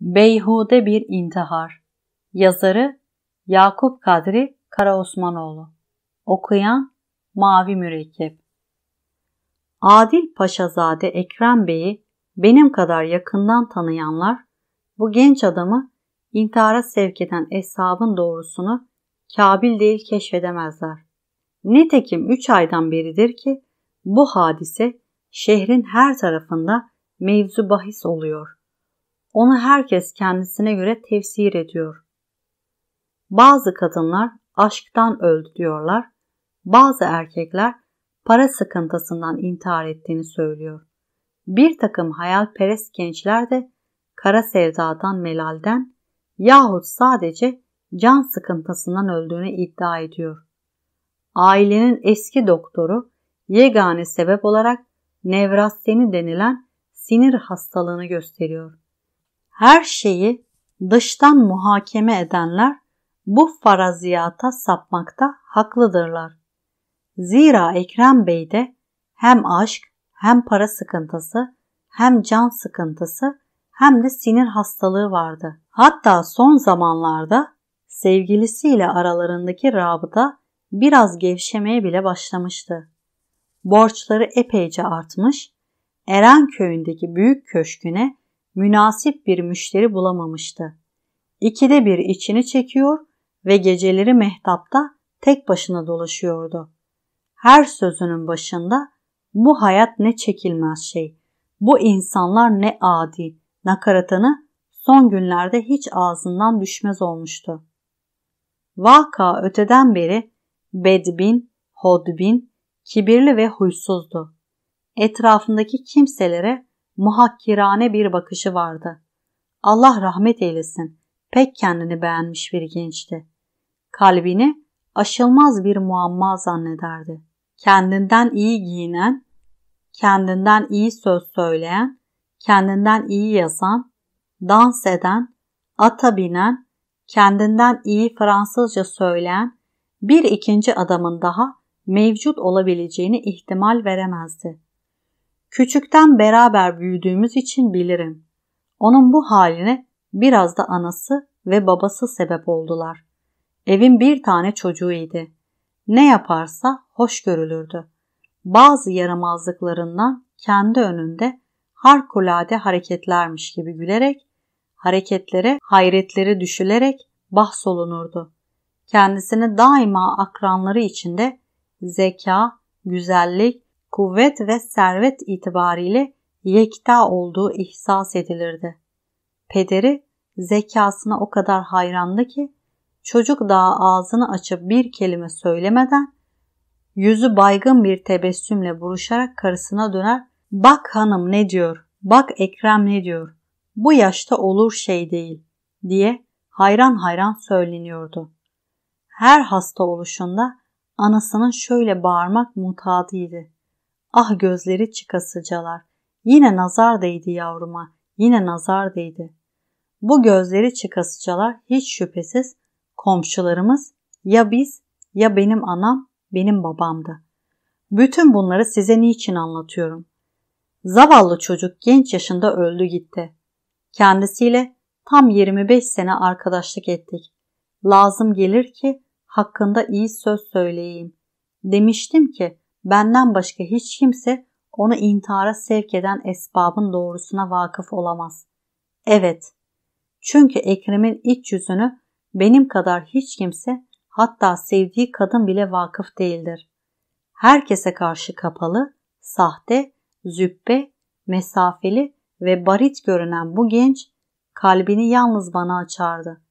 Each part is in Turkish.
Beyhude Bir İntihar Yazarı Yakup Kadri Karaosmanoğlu Okuyan Mavi Mürekkep Adil Paşazade Ekrem Bey'i benim kadar yakından tanıyanlar bu genç adamı intihara sevk eden eshabın doğrusunu kabil değil keşfedemezler. Nitekim 3 aydan beridir ki bu hadise şehrin her tarafında mevzu bahis oluyor. Onu herkes kendisine göre tefsir ediyor. Bazı kadınlar aşktan öldü diyorlar. Bazı erkekler para sıkıntısından intihar ettiğini söylüyor. Bir takım hayalperest gençler de kara sevdadan melalden yahut sadece can sıkıntısından öldüğünü iddia ediyor. Ailenin eski doktoru yegane sebep olarak nevrasteni denilen sinir hastalığını gösteriyor her şeyi dıştan muhakeme edenler bu faraziyata sapmakta haklıdırlar. Zira Ekrem Bey de hem aşk hem para sıkıntısı hem can sıkıntısı hem de sinir hastalığı vardı. Hatta son zamanlarda sevgilisiyle aralarındaki rabıta biraz gevşemeye bile başlamıştı. Borçları epeyce artmış, Eren Köyündeki büyük köşküne münasip bir müşteri bulamamıştı. İkide bir içini çekiyor ve geceleri mehtapta tek başına dolaşıyordu. Her sözünün başında bu hayat ne çekilmez şey, bu insanlar ne adi nakaratını son günlerde hiç ağzından düşmez olmuştu. Vaka öteden beri bedbin, hodbin, kibirli ve huysuzdu. Etrafındaki kimselere muhakkirane bir bakışı vardı. Allah rahmet eylesin, pek kendini beğenmiş bir gençti. Kalbini aşılmaz bir muamma zannederdi. Kendinden iyi giyinen, kendinden iyi söz söyleyen, kendinden iyi yazan, dans eden, ata binen, kendinden iyi Fransızca söyleyen bir ikinci adamın daha mevcut olabileceğini ihtimal veremezdi. Küçükten beraber büyüdüğümüz için bilirim. Onun bu haline biraz da anası ve babası sebep oldular. Evin bir tane çocuğu Ne yaparsa hoş görülürdü. Bazı yaramazlıklarından kendi önünde harikulade hareketlermiş gibi gülerek, hareketlere, hayretlere düşülerek bahsolunurdu. Kendisini daima akranları içinde zeka, güzellik kuvvet ve servet itibariyle yekta olduğu ihsas edilirdi. Pederi zekasına o kadar hayrandı ki çocuk daha ağzını açıp bir kelime söylemeden yüzü baygın bir tebessümle buruşarak karısına döner. Bak hanım ne diyor, bak Ekrem ne diyor, bu yaşta olur şey değil diye hayran hayran söyleniyordu. Her hasta oluşunda anasının şöyle bağırmak mutadiydi. Ah gözleri çıkasıcalar. Yine nazar değdi yavruma. Yine nazar değdi. Bu gözleri çıkasıcalar hiç şüphesiz komşularımız ya biz ya benim anam benim babamdı. Bütün bunları size niçin anlatıyorum? Zavallı çocuk genç yaşında öldü gitti. Kendisiyle tam 25 sene arkadaşlık ettik. Lazım gelir ki hakkında iyi söz söyleyeyim. Demiştim ki Benden başka hiç kimse onu intihara sevk eden esbabın doğrusuna vakıf olamaz. Evet, çünkü Ekrem'in iç yüzünü benim kadar hiç kimse hatta sevdiği kadın bile vakıf değildir. Herkese karşı kapalı, sahte, züppe, mesafeli ve barit görünen bu genç kalbini yalnız bana açardı.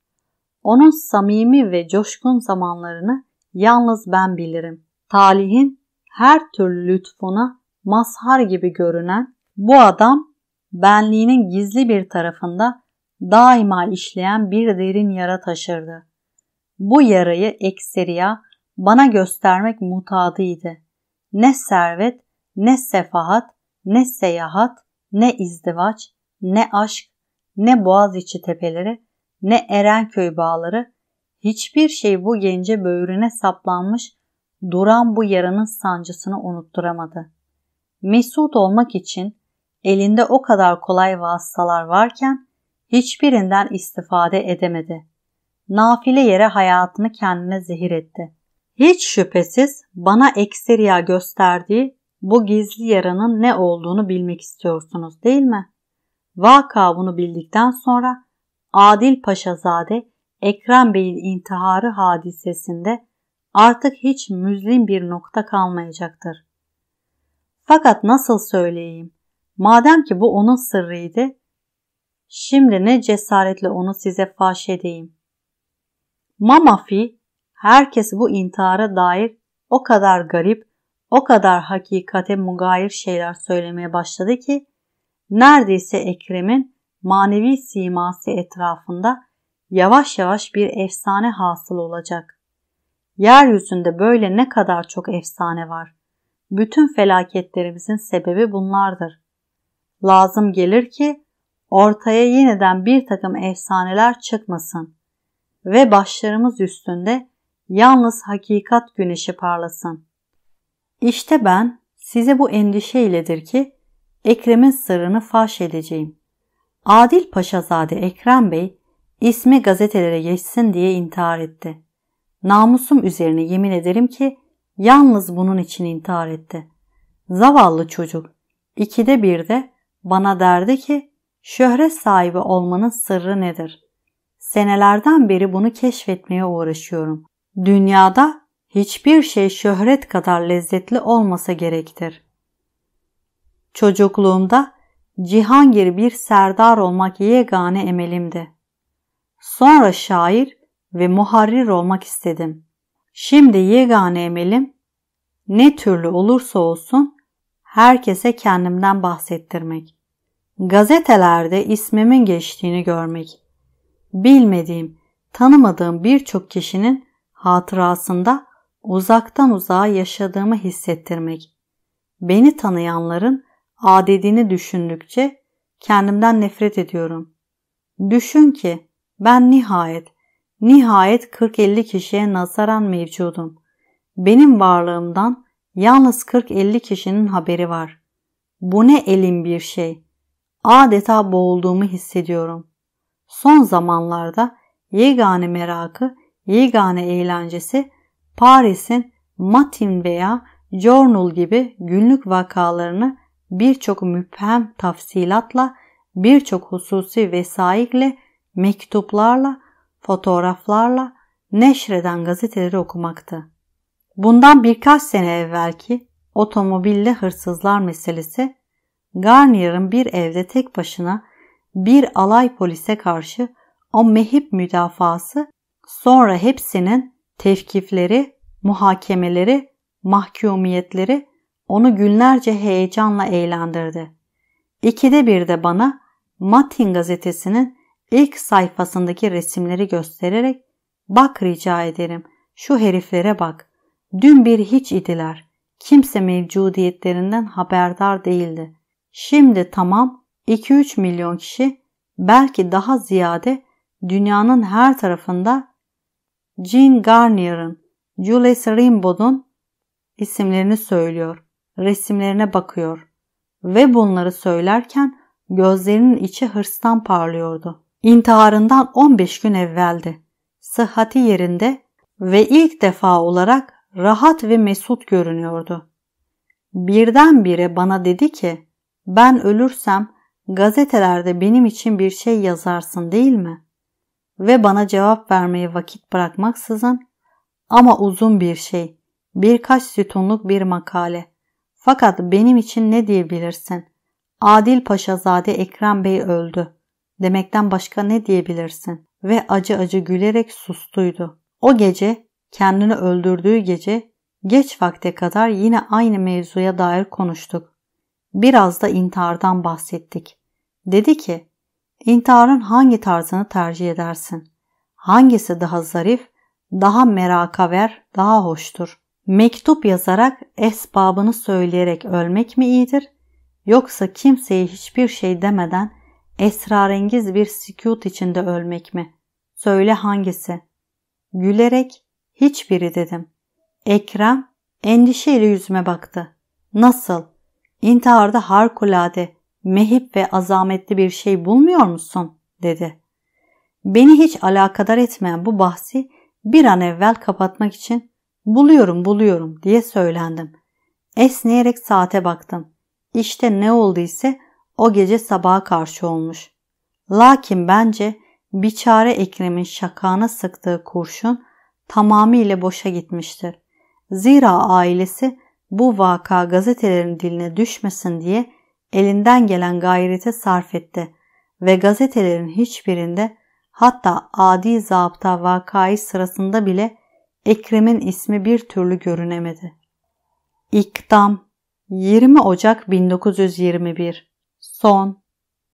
Onun samimi ve coşkun zamanlarını yalnız ben bilirim. Talihin her türlü lütfuna mazhar gibi görünen bu adam benliğinin gizli bir tarafında daima işleyen bir derin yara taşırdı. Bu yarayı ekseriya bana göstermek mutadıydı. Ne servet, ne sefahat, ne seyahat, ne izdivaç, ne aşk, ne Boğaziçi tepeleri, ne Erenköy bağları, hiçbir şey bu gence böğrüne saplanmış duran bu yaranın sancısını unutturamadı. Mesut olmak için elinde o kadar kolay vasıtalar varken hiçbirinden istifade edemedi. Nafile yere hayatını kendine zehir etti. Hiç şüphesiz bana ekseriya gösterdiği bu gizli yaranın ne olduğunu bilmek istiyorsunuz değil mi? Vaka bunu bildikten sonra Adil Paşazade Ekrem Bey'in intiharı hadisesinde artık hiç müzlim bir nokta kalmayacaktır. Fakat nasıl söyleyeyim? Madem ki bu onun sırrıydı, şimdi ne cesaretle onu size faş edeyim. Mamafi, herkes bu intihara dair o kadar garip, o kadar hakikate mugayir şeyler söylemeye başladı ki, neredeyse Ekrem'in manevi siması etrafında yavaş yavaş bir efsane hasıl olacak. Yeryüzünde böyle ne kadar çok efsane var. Bütün felaketlerimizin sebebi bunlardır. Lazım gelir ki ortaya yeniden bir takım efsaneler çıkmasın ve başlarımız üstünde yalnız hakikat güneşi parlasın. İşte ben size bu endişe iledir ki Ekrem'in sırrını faş edeceğim. Adil Paşazade Ekrem Bey ismi gazetelere geçsin diye intihar etti. Namusum üzerine yemin ederim ki yalnız bunun için intihar etti. Zavallı çocuk ikide de bana derdi ki şöhret sahibi olmanın sırrı nedir? Senelerden beri bunu keşfetmeye uğraşıyorum. Dünyada hiçbir şey şöhret kadar lezzetli olmasa gerektir. Çocukluğumda Cihangir bir serdar olmak yegane emelimdi. Sonra şair ve muharrir olmak istedim. Şimdi yegane emelim ne türlü olursa olsun herkese kendimden bahsettirmek. Gazetelerde ismimin geçtiğini görmek. Bilmediğim, tanımadığım birçok kişinin hatırasında uzaktan uzağa yaşadığımı hissettirmek. Beni tanıyanların adedini düşündükçe kendimden nefret ediyorum. Düşün ki ben nihayet Nihayet 40-50 kişiye nazaran mevcudum. Benim varlığımdan yalnız 40-50 kişinin haberi var. Bu ne elin bir şey. Adeta boğulduğumu hissediyorum. Son zamanlarda yegane merakı, yegane eğlencesi Paris'in Matin veya Journal gibi günlük vakalarını birçok müphem tafsilatla, birçok hususi vesaikle, mektuplarla, fotoğraflarla neşreden gazeteleri okumaktı. Bundan birkaç sene evvelki otomobille hırsızlar meselesi Garnier'ın bir evde tek başına bir alay polise karşı o mehip müdafası sonra hepsinin tevkifleri, muhakemeleri, mahkumiyetleri onu günlerce heyecanla eğlendirdi. İkide bir de bana Matin gazetesinin ilk sayfasındaki resimleri göstererek bak rica ederim şu heriflere bak. Dün bir hiç idiler. Kimse mevcudiyetlerinden haberdar değildi. Şimdi tamam 2-3 milyon kişi belki daha ziyade dünyanın her tarafında Jean Garnier'ın, Jules Rimbaud'un isimlerini söylüyor, resimlerine bakıyor ve bunları söylerken gözlerinin içi hırstan parlıyordu intiharından 15 gün evveldi. Sıhhati yerinde ve ilk defa olarak rahat ve mesut görünüyordu. Birdenbire bana dedi ki, ben ölürsem gazetelerde benim için bir şey yazarsın değil mi? Ve bana cevap vermeye vakit bırakmaksızın ama uzun bir şey, birkaç sütunluk bir makale. Fakat benim için ne diyebilirsin? Adil Paşazade Ekrem Bey öldü demekten başka ne diyebilirsin? Ve acı acı gülerek sustuydu. O gece, kendini öldürdüğü gece, geç vakte kadar yine aynı mevzuya dair konuştuk. Biraz da intihardan bahsettik. Dedi ki, intiharın hangi tarzını tercih edersin? Hangisi daha zarif, daha ver, daha hoştur? Mektup yazarak esbabını söyleyerek ölmek mi iyidir? Yoksa kimseye hiçbir şey demeden Esrarengiz bir sükut içinde ölmek mi? Söyle hangisi? Gülerek hiçbiri dedim. Ekrem endişeyle yüzüme baktı. Nasıl? İntiharda harikulade, mehip ve azametli bir şey bulmuyor musun? dedi. Beni hiç alakadar etmeyen bu bahsi bir an evvel kapatmak için buluyorum buluyorum diye söylendim. Esneyerek saate baktım. İşte ne olduysa o gece sabaha karşı olmuş. Lakin bence bir çare Ekrem'in şakağına sıktığı kurşun tamamıyla boşa gitmiştir. Zira ailesi bu vaka gazetelerin diline düşmesin diye elinden gelen gayrete sarf etti ve gazetelerin hiçbirinde hatta adi zapta vakayı sırasında bile Ekrem'in ismi bir türlü görünemedi. İkdam 20 Ocak 1921 son